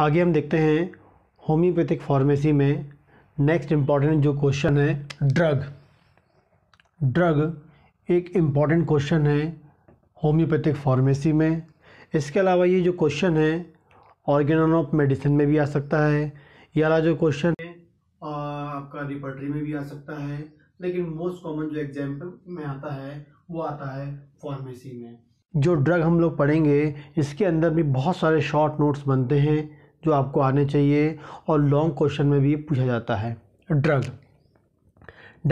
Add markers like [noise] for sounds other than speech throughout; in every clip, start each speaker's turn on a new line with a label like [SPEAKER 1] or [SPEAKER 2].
[SPEAKER 1] आगे हम देखते हैं होम्योपैथिक फार्मेसी में नेक्स्ट इम्पॉर्टेंट जो क्वेश्चन है ड्रग ड्रग एक इम्पॉर्टेंट क्वेश्चन है होम्योपैथिक फार्मेसी में इसके अलावा ये जो क्वेश्चन है ऑर्गेन ऑफ मेडिसिन में भी आ सकता है या जो क्वेश्चन है आपका रिपर्टरी में भी आ सकता है लेकिन मोस्ट कॉमन जो एग्जाम्पल में आता है वो आता है फार्मेसी में जो ड्रग हम लोग पढ़ेंगे इसके अंदर भी बहुत सारे शॉर्ट नोट्स बनते हैं जो आपको आने चाहिए और लॉन्ग क्वेश्चन में भी पूछा जाता है ड्रग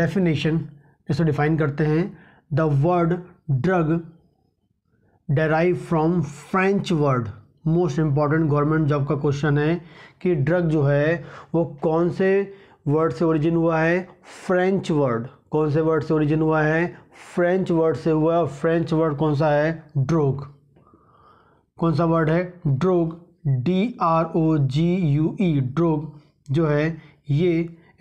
[SPEAKER 1] डेफिनेशन इसे डिफाइन करते हैं the word drug derive from French word most important government job का क्वेश्चन है कि ड्रग जो है वो कौन से वर्ड से ओरिजिन हुआ है फ्रेंच वर्ड कौन से वर्ड से ओरिजिन हुआ है फ्रेंच वर्ड से हुआ है फ्रेंच वर्ड कौन सा है ड्रोग कौन सा वर्ड है drogue D R O G U E drogue जो है ये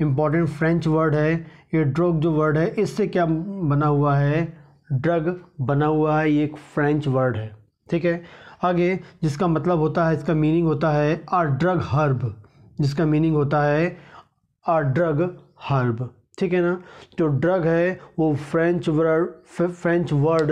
[SPEAKER 1] इम्पॉर्टेंट फ्रेंच वर्ड है ये ड्रोग जो वर्ड है इससे क्या बना हुआ है ड्रग बना हुआ है ये एक फ्रेंच वर्ड है ठीक है आगे जिसका मतलब होता है इसका मीनिंग होता है आ ड्रग हर्ब जिसका मीनिंग होता है आ ड्रग हर्ब ठीक है ना जो ड्रग है वो French word French word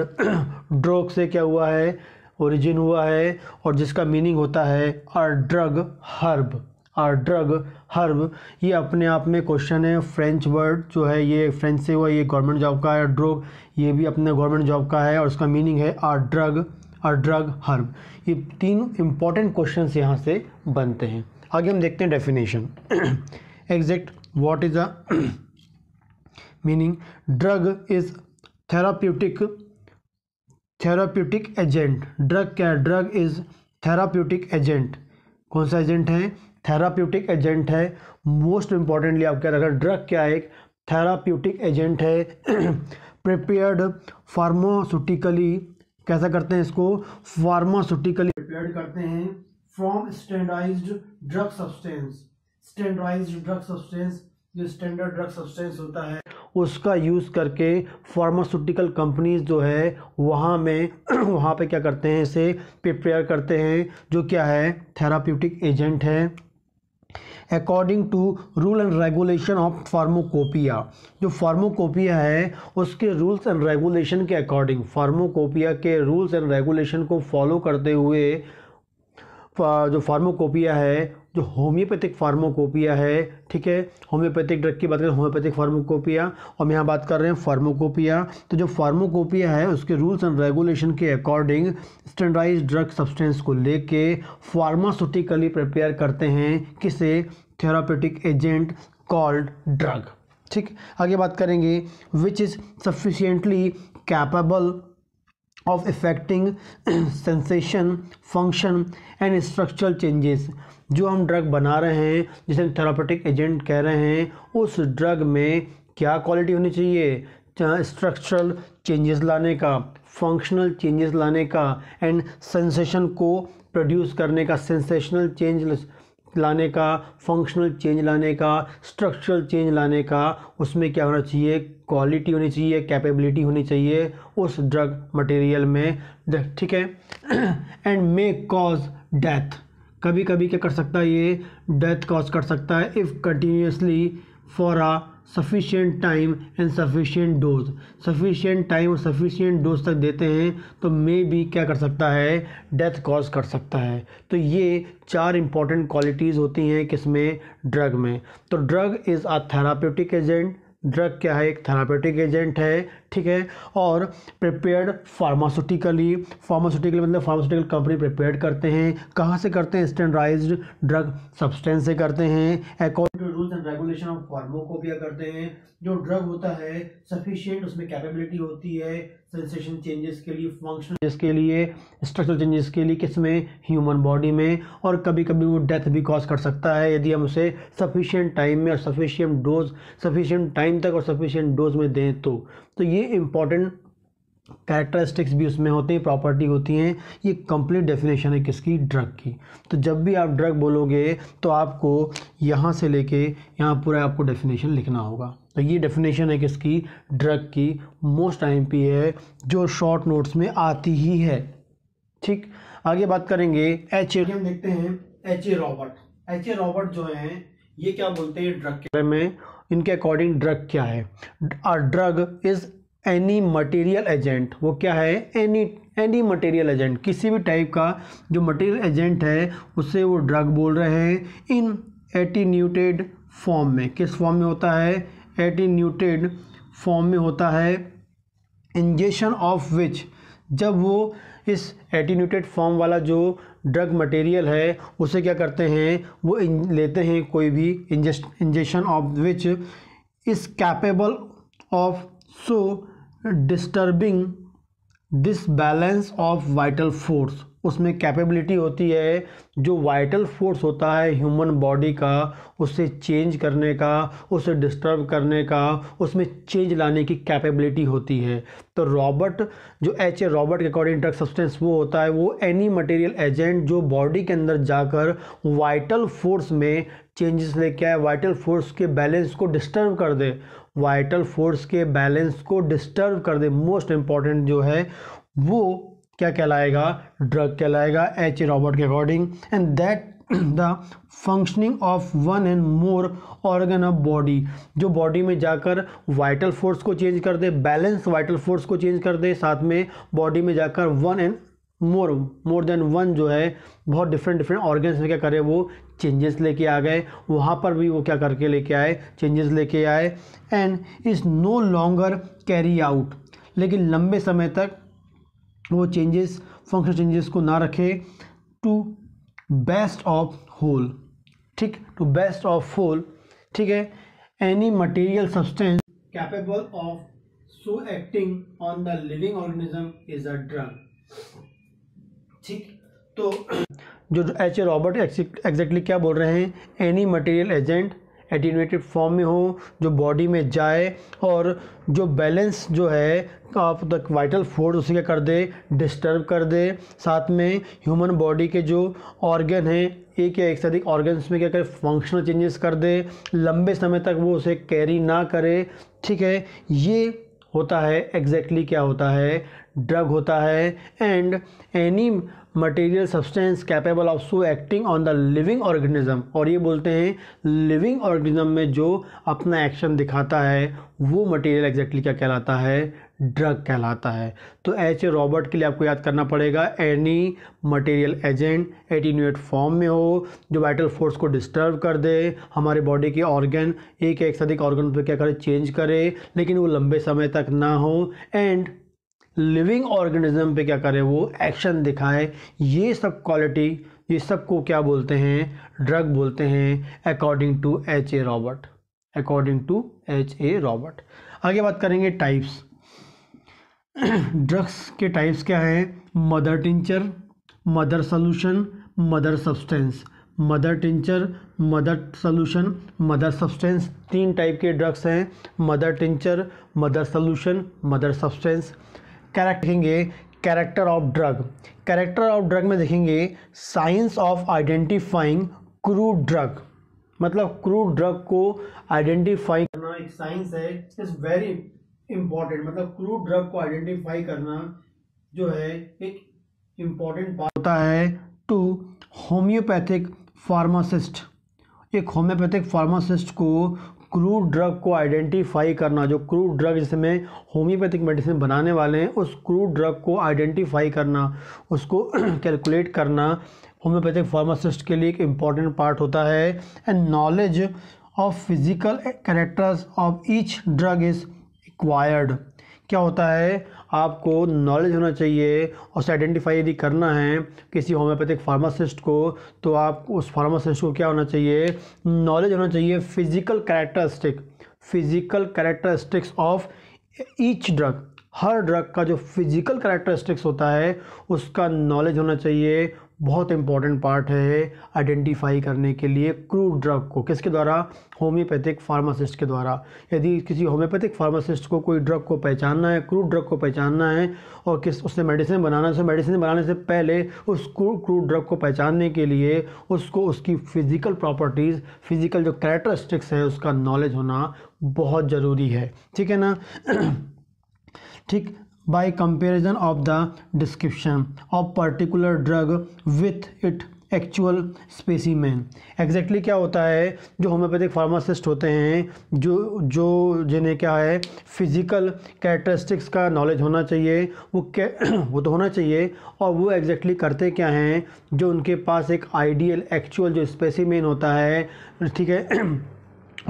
[SPEAKER 1] drogue से क्या हुआ है ओरिजिन हुआ है और जिसका मीनिंग होता है or drug herb or drug herb ये अपने आप में क्वेश्चन है फ्रेंच वर्ड जो है ये फ्रेंच से हुआ ये गवर्नमेंट जॉब का है ड्रोग ये भी अपने गवर्नमेंट जॉब का है और उसका मीनिंग है or drug or drug herb ये तीन इम्पॉर्टेंट क्वेश्चन यहाँ से बनते हैं आगे हम देखते हैं definition exact what is the meaning drug is therapeutic therapeutic agent drug क्या है ड्रग इज़ थेराप्यूटिक एजेंट कौन सा एजेंट है थेराप्यूटिक एजेंट है मोस्ट इम्पॉर्टेंटली आप क्या रखना ड्रग क्या है एक थेराप्यूटिक एजेंट है [clears throat] प्रिपेयर्ड फार्मास्यूटिकली कैसा करते हैं इसको फार्मास्यूटिकली प्रिपेयर्ड करते हैं from standardized drug substance standardized drug substance जो स्टैंडर्ड ड्रग सब्सटेंस होता है उसका यूज़ करके फार्मास्यूटिकल कंपनीज़ जो है वहाँ में [clears throat] वहाँ पे क्या करते हैं इसे प्रिपेयर करते हैं जो क्या है थेराप्यूटिक एजेंट है according to rule and regulation of pharmacopoeia जो फार्मोकोपिया है उसके रूल्स एंड रेगुलेशन के अकॉर्डिंग फार्मोकोपिया के रूल्स एंड रेगुलेशन को फॉलो करते हुए जो फार्मोकोपिया है जो होम्योपैथिक फार्माकोपिया है ठीक है होम्योपैथिक ड्रग की बात करें होम्योपैथिक फार्माकोपिया हम यहाँ बात कर रहे हैं फार्माकोपिया तो जो फार्माकोपिया है उसके रूल्स एंड रेगुलेशन के अकॉर्डिंग स्टैंडर्डाइज ड्रग सब्सटेंस को लेके फार्मास्यूटिकली प्रिपेयर करते हैं किसे थेरापेटिक एजेंट कॉल्ड ड्रग ठीक आगे बात करेंगे which is sufficiently capable of effecting [clears throat] sensation function and structural changes जो हम ड्रग बना रहे हैं जिसे हम थेरापेटिक एजेंट कह रहे हैं उस ड्रग में क्या क्वालिटी होनी चाहिए स्ट्रक्चरल चेंजेस लाने का फंक्शनल चेंजेस लाने का एंड सेंसेशन को प्रोड्यूस करने का सेंसेशनल चेंज लाने का फंक्शनल चेंज लाने का स्ट्रक्चरल चेंज लाने का उसमें क्या होना चाहिए क्वालिटी होनी चाहिए कैपेबिलिटी होनी चाहिए उस ड्रग मटेरियल में ठीक है एंड मे कॉज डेथ कभी कभी क्या कर सकता है ये डेथ कॉज कर सकता है if continuously for a sufficient time and sufficient dose sufficient time और सफिशियंट डोज तक देते हैं तो मे भी क्या कर सकता है डेथ कॉज कर सकता है तो ये चार इंपॉर्टेंट क्वालिटीज़ होती हैं किसमें ड्रग में तो drug is a therapeutic agent drug क्या है एक थेरापेटिक एजेंट है ठीक है और प्रिपेयर्ड फार्मास्यूटिकली फार्मास्यूटिकल मतलब फार्मास्यूटिकल कंपनी प्रिपेयर करते हैं कहाँ से करते हैं स्टैंडराइज्ड ड्रग सब्सटेंस से करते हैं according rules and regulation of pharmacopoeia करते हैं जो ड्रग होता है सफिशियंट उसमें कैपेबिलिटी होती है सेंसेशन चेंजेस के लिए फंक्शन के लिए स्ट्रक्चरल चेंजेस के लिए किसमें ह्यूमन बॉडी में और कभी कभी वो डेथ भी कॉज कर सकता है यदि हम उसे सफिशियंट टाइम में और सफिशियंट डोज सफिशियंट टाइम तक और सफिशियंट डोज में दें तो तो ये इंपॉर्टेंट कैरेक्टरिस्टिक्स भी उसमें होते हैं प्रॉपर्टी होती हैं ये कंप्लीट डेफिनेशन है किसकी ड्रग की तो जब भी आप ड्रग बोलोगे तो आपको यहाँ से लेके यहाँ पूरा आपको डेफिनेशन लिखना होगा तो ये डेफिनेशन है किसकी ड्रग की मोस्ट टाइम पी है जो शॉर्ट नोट्स में आती ही है ठीक आगे बात करेंगे एच ए हम देखते हैं H A Robert H A Robert जो हैं ये क्या बोलते हैं ड्रग के बारे में इनके अकॉर्डिंग ड्रग क्या है drug is any material agent वो क्या है एनी एनी मटेरियल एजेंट किसी भी टाइप का जो मटेरियल एजेंट है उससे वो ड्रग बोल रहे हैं इन एटीन्यूटेड फॉर्म में किस फॉर्म में होता है एटीन्यूटेड फॉर्म में होता है इंजेशन ऑफ विच जब वो इस एटीन्यूटेड फॉर्म वाला जो ड्रग मटेरियल है उसे क्या करते हैं वो लेते हैं कोई भी ingest ingestion of which is capable of so disturbing disbalance of vital force उसमें कैपेबिलिटी होती है जो वाइटल फोर्स होता है ह्यूमन बॉडी का उसे चेंज करने का उसे डिस्टर्ब करने का उसमें चेंज लाने की कैपेबिलिटी होती है तो रॉबर्ट जो एच ए रॉबर्ट के अकॉर्डिंग ड्रग सब्सटेंस वो होता है वो एनी मटेरियल एजेंट जो बॉडी के अंदर जाकर वाइटल फोर्स में चेंजेस लेके आए वाइटल फोर्स के बैलेंस को डिस्टर्ब कर दे वाइटल फोर्स के बैलेंस को डिस्टर्ब कर दे मोस्ट इम्पॉर्टेंट जो है वो क्या कहलाएगा ड्रग कहलाएगा एच ए रॉबर्ट के according and that the functioning of one and more organ of body जो बॉडी में जाकर वाइटल फोर्स को चेंज कर दे बैलेंस वाइटल फोर्स को चेंज कर दे साथ में बॉडी में जाकर one and more more than one जो है बहुत डिफरेंट डिफरेंट ऑर्गन्स में क्या करे वो चेंजेस लेके आ गए वहाँ पर भी वो क्या करके लेके आए चेंजेस लेके आए and is no longer carry out लेकिन लंबे समय तक वो चेंजेस फंक्शन चेंजेस को ना रखे टू बेस्ट ऑफ होल ठीक टू बेस्ट ऑफ होल ठीक है any material substance capable of so acting on the living organism is a drug ठीक तो [clears throat] जो एच ए रॉबर्ट एग्जैक्टली क्या बोल रहे हैं any material agent attenuated form में हो जो बॉडी में जाए और जो बैलेंस जो है आप तक वाइटल फोर्स उसी का कर दे डिस्टर्ब कर दे साथ में ह्यूमन बॉडी के जो ऑर्गन हैं एक या एक से अधिक ऑर्गन्स में क्या करे फंक्शनल चेंजेस कर दे लंबे समय तक वो उसे कैरी ना करे ठीक है ये होता है एग्जैक्टली exactly क्या होता है ड्रग होता है and any material substance capable of so acting on the living organism और ये बोलते हैं लिविंग ऑर्गेनिज्म में जो अपना एक्शन दिखाता है वो मटेरियल एग्जैक्टली क्या कहलाता है ड्रग कहलाता है तो एच ए रॉबर्ट के लिए आपको याद करना पड़ेगा any material agent attenuate form में हो जो वाइटल फोर्स को डिस्टर्ब कर दे हमारे बॉडी के ऑर्गन एक एक से अधिक ऑर्गन पर क्या करे चेंज करे लेकिन वो लंबे समय तक ना हो एंड लिविंग ऑर्गेनिज्म पे क्या करे वो एक्शन दिखाए ये सब क्वालिटी ये सब को क्या बोलते हैं ड्रग बोलते हैं according to H A Robert according to H A Robert आगे बात करेंगे टाइप्स ड्रग्स के टाइप्स क्या है mother tincture mother solution mother substance mother tincture mother solution mother substance तीन टाइप के ड्रग्स हैं mother tincture mother solution mother substance character देखेंगे character of drug character of drug में देखेंगे science of identifying crude drug मतलब crude drug को identify करना एक साइंस है इट्स वेरी इम्पोर्टेंट मतलब क्रूड ड्रग को आइडेंटिफाई करना जो है एक इम्पॉर्टेंट पार्ट होता है टू होम्योपैथिक फार्मासिस्ट एक होम्योपैथिक फार्मासिस्ट को क्रूड ड्रग को आइडेंटिफाई करना जो क्रूड ड्रग जिसमें होम्योपैथिक मेडिसिन बनाने वाले हैं उस क्रूड ड्रग को आइडेंटिफाई करना उसको कैलकुलेट [clears throat] करना होम्योपैथिक फार्मासिस्ट के लिए एक इम्पॉर्टेंट पार्ट होता है and knowledge of physical characters of each drug is required क्या होता है आपको नॉलेज होना चाहिए और उसे आइडेंटिफाई यदि करना है किसी होम्योपैथिक फार्मासिस्ट को तो आप उस फार्मासिस्ट को क्या होना चाहिए नॉलेज होना चाहिए physical characteristic physical characteristics of each drug हर ड्रग का जो फिजिकल कैरेक्टरिस्टिक्स होता है उसका नॉलेज होना चाहिए बहुत इंपॉर्टेंट पार्ट है आइडेंटिफाई करने के लिए क्रूड ड्रग को किसके द्वारा होम्योपैथिक फार्मासिस्ट के द्वारा यदि किसी होम्योपैथिक फार्मासिस्ट को कोई ड्रग को पहचानना है क्रूड ड्रग को पहचानना है और किस उसने मेडिसिन बनाना है मेडिसिन बनाने से पहले उस क्रूड ड्रग को पहचानने के लिए उसको उसकी फ़िज़िकल प्रॉपर्टीज़ फिज़िकल जो कैरेक्टरिस्टिक्स है उसका नॉलेज होना बहुत ज़रूरी है ठीक है ना [clears throat] ठीक by comparison of the description of particular drug with it actual specimen exactly क्या होता है जो होम्योपैथिक फार्मासिस्ट होते हैं जो जो जिन्हें क्या है फिज़िकल कैरेक्टरिस्टिक्स का नॉलेज होना चाहिए वो क्या [clears throat] वो तो होना चाहिए और वो एग्जैक्टली exactly करते क्या हैं जो उनके पास एक आइडियल एक्चुअल जो स्पेसीमैन होता है ठीक है [clears throat]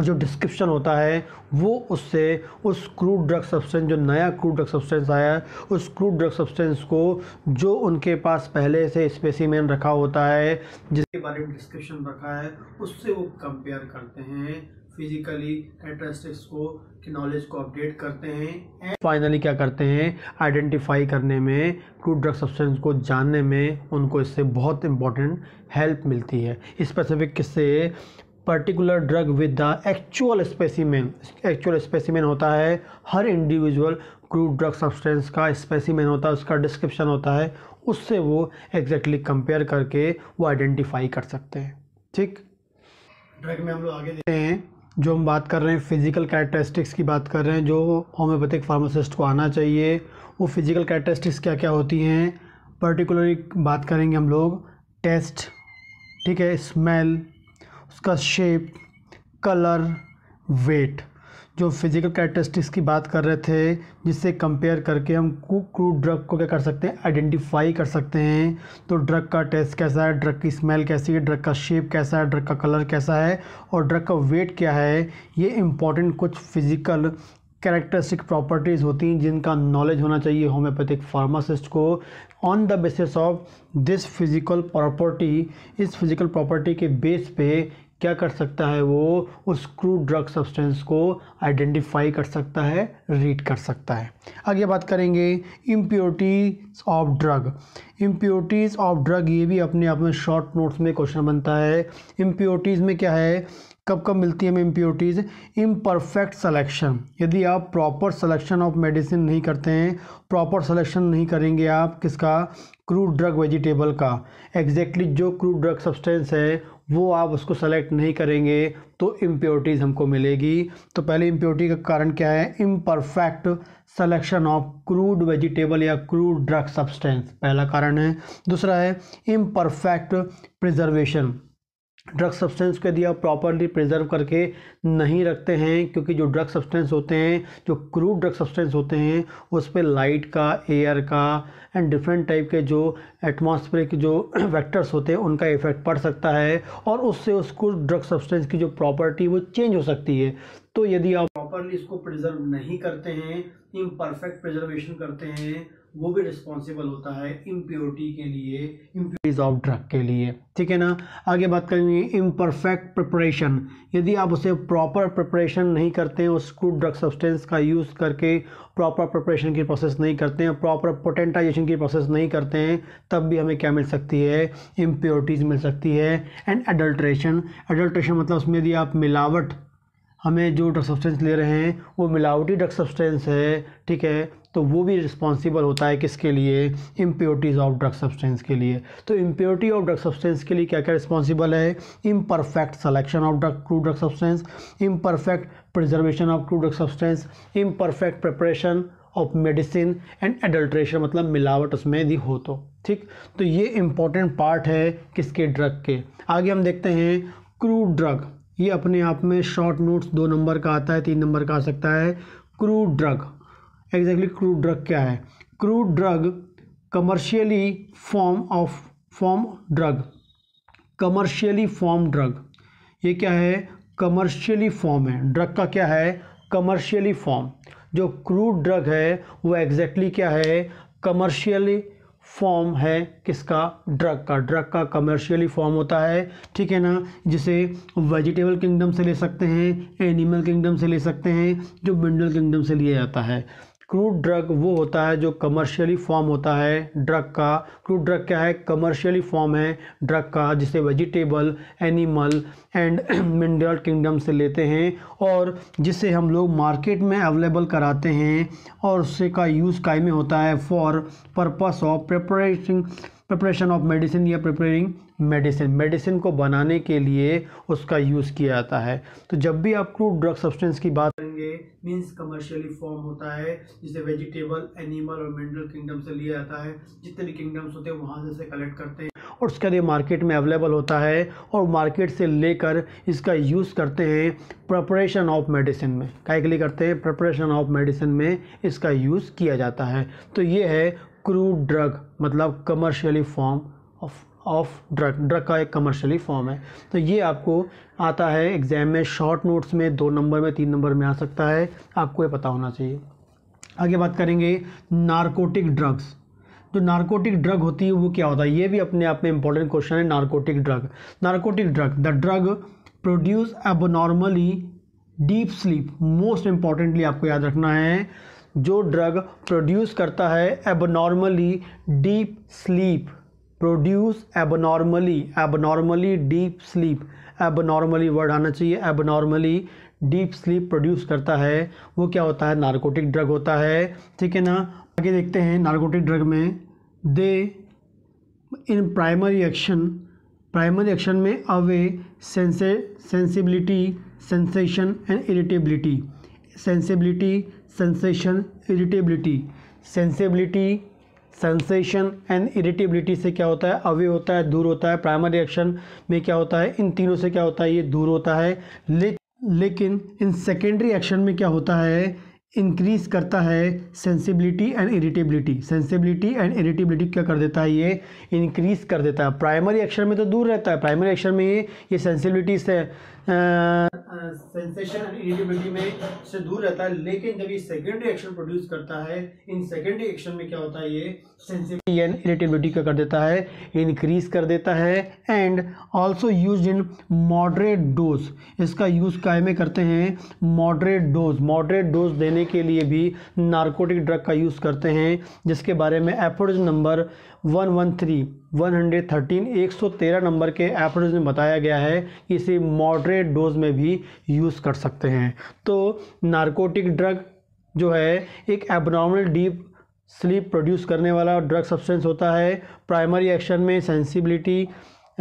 [SPEAKER 1] जो डिस्क्रिप्शन होता है वो उससे उस क्रूड ड्रग सब्सटेंस जो नया क्रूड ड्रग सब्सटेंस आया है उस क्रूड ड्रग सब्सटेंस को जो उनके पास पहले से स्पेसीमैन रखा होता है जिसके बारे में डिस्क्रिप्शन रखा है उससे वो कंपेयर करते हैं फिजिकली कैरेक्टरिस्टिक्स को कि नॉलेज को अपडेट करते हैं एंड फाइनली क्या करते हैं आइडेंटिफाई करने में क्रूड ड्रग सब्सटेंस को जानने में उनको इससे बहुत इम्पोर्टेंट हेल्प मिलती है स्पेसिफिक किससे particular drug with the actual specimen actual specimen होता है हर इंडिविजुअल क्रूड ड्रग सब्सटेंस का स्पेसिमेन होता है उसका डिस्क्रिप्शन होता है उससे वो एग्जैक्टली exactly कंपेयर करके वो आइडेंटिफाई कर सकते हैं ठीक ड्रग में हम लोग आगे देखते हैं जो हम बात कर रहे हैं फिजिकल कैरेक्टरिस्टिक्स की बात कर रहे हैं जो होम्योपैथिक फार्मासिस्ट को आना चाहिए वो फिजिकल कैरेक्टरिस्टिक्स क्या क्या होती हैं पर्टिकुलरली बात करेंगे हम लोग टेस्ट ठीक है स्मेल उसका शेप कलर वेट जो फिज़िकल कैरेक्टरिस्टिक्स की बात कर रहे थे जिससे कंपेयर करके हम क्रूड ड्रग को क्या कर सकते हैं आइडेंटिफाई कर सकते हैं तो ड्रग का टेस्ट कैसा है ड्रग की स्मेल कैसी है ड्रग का शेप कैसा है ड्रग का कलर कैसा है और ड्रग का वेट क्या है ये इंपॉर्टेंट कुछ फिज़िकल कैरेक्टरिस्टिक प्रॉपर्टीज़ होती हैं जिनका नॉलेज होना चाहिए होम्योपैथिक फार्मासिस्ट को on the basis of this physical property इस फिज़िकल प्रॉपर्टी के बेस पे क्या कर सकता है वो उस क्रूड ड्रग सब्सटेंस को आइडेंटिफाई कर सकता है रीड कर सकता है आगे बात करेंगे impurities of drug impurities of drug ये भी अपने आप में शॉर्ट नोट्स में क्वेश्चन बनता है इम्प्योरिटीज़ में क्या है कब कब मिलती है हमें इम्प्योरिटीज़ इम्परफेक्ट सलेक्शन यदि आप प्रॉपर सलेक्शन ऑफ मेडिसिन नहीं करते हैं प्रॉपर सलेक्शन नहीं करेंगे आप किसका क्रूड ड्रग वेजिटेबल का एग्जैक्टली exactly जो क्रूड ड्रग सब्सटेंस है वो आप उसको सेलेक्ट नहीं करेंगे तो इम्प्योरिटीज़ हमको मिलेगी तो पहले इम्प्योरिटी का कारण क्या है imperfect selection of crude vegetable या क्रूड ड्रग सब्सटेंस पहला कारण है दूसरा है इम्परफेक्ट प्रिजर्वेशन ड्रग सब्सटेंस को यदि आप प्रॉपरली प्रिजर्व करके नहीं रखते हैं क्योंकि जो ड्रग सब्सटेंस होते हैं जो क्रूड ड्रग सब्सटेंस होते हैं उस पर लाइट का एयर का एंड डिफरेंट टाइप के जो एटमॉस्फेरिक जो वैक्टर्स [clears throat] होते हैं उनका इफेक्ट पड़ सकता है और उससे उसको ड्रग सब्सटेंस की जो प्रॉपर्टी वो चेंज हो सकती है तो यदि आप प्रॉपरली इसको प्रिजर्व नहीं करते हैं इम परफेक्ट प्रिजर्वेशन करते हैं वो भी रिस्पॉन्सिबल होता है इम्प्योरिटी के लिए इम्प्योरिटीज ऑफ ड्रग के लिए ठीक है ना आगे बात करेंगे इम्परफेक्ट प्रिपरेशन यदि आप उसे प्रॉपर प्रिपरेशन नहीं करते हैं उस क्रूड ड्रग सब्सटेंस का यूज़ करके प्रॉपर प्रिपरेशन की प्रोसेस नहीं करते हैं प्रॉपर पोटेंटाइजेशन की प्रोसेस नहीं करते हैं तब भी हमें क्या मिल सकती है इम्प्योरिटीज़ मिल सकती है एंड एडल्ट्रेशन एडल्ट्रेशन मतलब उसमें यदि आप मिलावट हमें जो ड्रग सब्सटेंस ले रहे हैं वो मिलावटी ड्रग सब्सटेंस है ठीक है तो वो भी रिस्पॉन्सिबल होता है किसके लिए इम्प्योरिटीज़ ऑफ ड्रग सब्सटेंस के लिए तो इम्प्योरिटी ऑफ ड्रग सब्सटेंस के लिए क्या क्या रिस्पॉन्सिबल है imperfect selection of drug crude drug substance imperfect preservation of crude drug substance imperfect preparation of medicine and adulteration मतलब मिलावट उसमें यदि हो तो ठीक तो ये इम्पॉर्टेंट पार्ट है किसके ड्रग के आगे हम देखते हैं क्रू ड्रग ये अपने आप में शॉर्ट नोट्स दो नंबर का आता है तीन नंबर का आ सकता है crude drug exactly crude drug क्या है crude drug commercially form of form drug commercially form drug ये क्या है कमर्शियली फॉर्म है ड्रग का क्या है कमर्शियली फॉर्म जो क्रूड ड्रग है वो एग्जैक्टली exactly क्या है कमर्शियली फॉर्म है किसका ड्रग का ड्रग का कमर्शियली फॉर्म होता है ठीक है ना जिसे वेजिटेबल किंगडम से ले सकते हैं एनिमल किंगडम से ले सकते हैं जो मिनरल किंगडम से लिया जाता है क्रूड ड्रग वो होता है जो कमर्शियली फॉर्म होता है ड्रग का क्रूड ड्रग क्या है कमर्शियली फॉर्म है ड्रग का जिसे vegetable animal and mineral kingdom से लेते हैं और जिसे हम लोग मार्केट में अवेलेबल कराते हैं और उससे का यूज़ कायमें होता है for purpose of preparation preparation of medicine या प्रिपेयरिंग मेडिसिन मेडिसिन को बनाने के लिए उसका यूज़ किया जाता है तो जब भी आप क्रूड ड्रग सब्सटेंस की बात करेंगे मीन्स कमर्शियली फॉर्म होता है जिसे वेजिटेबल एनिमल और मिनरल किंगडम से लिया जाता है जितने भी किंगडम्स होते हैं वहाँ से कलेक्ट करते हैं और उसका ये मार्केट में अवेलेबल होता है और मार्केट से लेकर इसका यूज़ करते हैं प्रपरेशन ऑफ मेडिसिन में कहे के लिए करते हैं प्रपरेशन ऑफ मेडिसिन में इसका यूज़ किया जाता है तो ये है क्रूड ड्रग मतलब commercially form of of drug drug का एक कमर्शियली फॉर्म है तो ये आपको आता है एग्ज़ाम में शॉर्ट नोट्स में दो नंबर में तीन नंबर में आ सकता है आपको ये पता होना चाहिए आगे बात करेंगे नार्कोटिक ड्रग्स जो नार्कोटिक ड्रग होती है वो क्या होता है ये भी अपने आप में इंपॉर्टेंट क्वेश्चन है narcotic drug narcotic drug the drug produce abnormally deep sleep most importantly आपको याद रखना है जो ड्रग प्रोड्यूस करता है abnormally deep sleep produce abnormally abnormally deep sleep abnormally word आना चाहिए एबनॉर्मली डीप स्लीप प्रोड्यूस करता है वो क्या होता है नारकोटिक ड्रग होता है ठीक है ना आगे देखते हैं नारकोटिक ड्रग में they in primary action primary action में away sense sensibility sensation and irritability sensibility sensation irritability sensibility sensation and irritability से क्या होता है अवे होता है दूर होता है प्राइमरी एक्शन में क्या होता है इन तीनों से क्या होता है ये दूर होता है ले, लेकिन इन सेकेंडरी एक्शन में क्या होता है इंक्रीज करता है sensibility and irritability sensibility and irritability क्या कर देता है ये इंक्रीज कर देता है प्राइमरी एक्शन में तो दूर रहता है प्राइमरी एक्शन में ये ये सेंसिबिलिटी से सेंसेशन इरिटेबिलिटी में से दूर रहता है लेकिन जब ये सेकेंडरी एक्शन प्रोड्यूस करता है इन सेकेंडरी एक्शन में क्या होता है ये सेंसिटिविटी एंड इरिटेबिलिटी का कर देता है इंक्रीज कर देता है and also use in moderate dose इसका यूज़ काय में करते हैं मॉडरेट डोज मॉडरेट डोज देने के लिए भी नार्कोटिक ड्रग का यूज़ करते हैं जिसके बारे में aphorism number one one three one hundred thirteen एक सौ तेरह नंबर के एप्रोज में बताया गया है कि इसे मॉडरेट डोज में भी यूज़ कर सकते हैं तो नारकोटिक ड्रग जो है एक एबनॉर्मल डीप स्लीप प्रोड्यूस करने वाला ड्रग सब्सटेंस होता है प्राइमरी एक्शन में सेंसिबिलिटी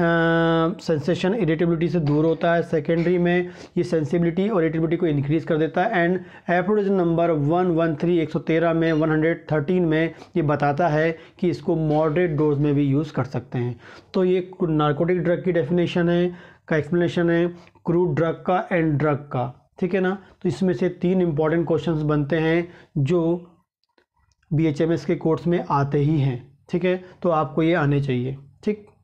[SPEAKER 1] सेंसेशन इरिटेबिलिटी से दूर होता है सेकेंडरी में ये सेंसिबिलिटी और इरिटेबिलिटी को इंक्रीज़ कर देता है and aphorism number one one three एक सौ तेरह में वन हंड्रेड थर्टीन में ये बताता है कि इसको मॉडरेट डोज में भी यूज़ कर सकते हैं तो ये नार्कोटिक ड्रग की डेफिनेशन है का एक्सप्लेनेशन है क्रूड ड्रग का एंड ड्रग का ठीक है ना तो इसमें से तीन इंपॉर्टेंट क्वेश्चंस बनते हैं जो बी के कोर्स में आते ही हैं ठीक है तो आपको ये आने चाहिए ठीक